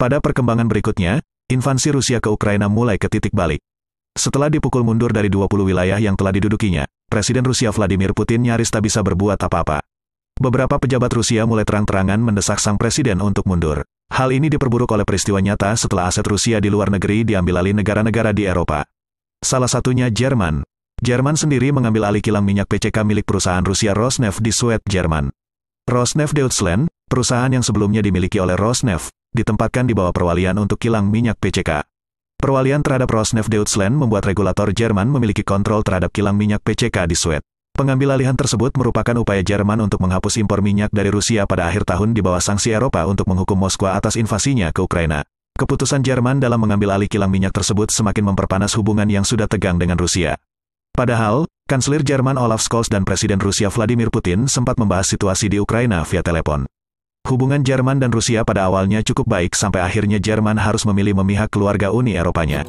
Pada perkembangan berikutnya, invasi Rusia ke Ukraina mulai ke titik balik. Setelah dipukul mundur dari 20 wilayah yang telah didudukinya, Presiden Rusia Vladimir Putin nyaris tak bisa berbuat apa-apa. Beberapa pejabat Rusia mulai terang-terangan mendesak sang presiden untuk mundur. Hal ini diperburuk oleh peristiwa nyata setelah aset Rusia di luar negeri diambil alih negara-negara di Eropa. Salah satunya Jerman. Jerman sendiri mengambil alih kilang minyak PCK milik perusahaan Rusia Rosneft di Suez, Jerman. Rosneft Deutschland, perusahaan yang sebelumnya dimiliki oleh Rosneft, ditempatkan di bawah perwalian untuk kilang minyak PCK. Perwalian terhadap Rosneft Deutschland membuat regulator Jerman memiliki kontrol terhadap kilang minyak PCK di Swed. Pengambil alihan tersebut merupakan upaya Jerman untuk menghapus impor minyak dari Rusia pada akhir tahun di bawah sanksi Eropa untuk menghukum Moskwa atas invasinya ke Ukraina. Keputusan Jerman dalam mengambil alih kilang minyak tersebut semakin memperpanas hubungan yang sudah tegang dengan Rusia. Padahal, Kanselir Jerman Olaf Scholz dan Presiden Rusia Vladimir Putin sempat membahas situasi di Ukraina via telepon. Hubungan Jerman dan Rusia pada awalnya cukup baik sampai akhirnya Jerman harus memilih memihak keluarga Uni Eropanya.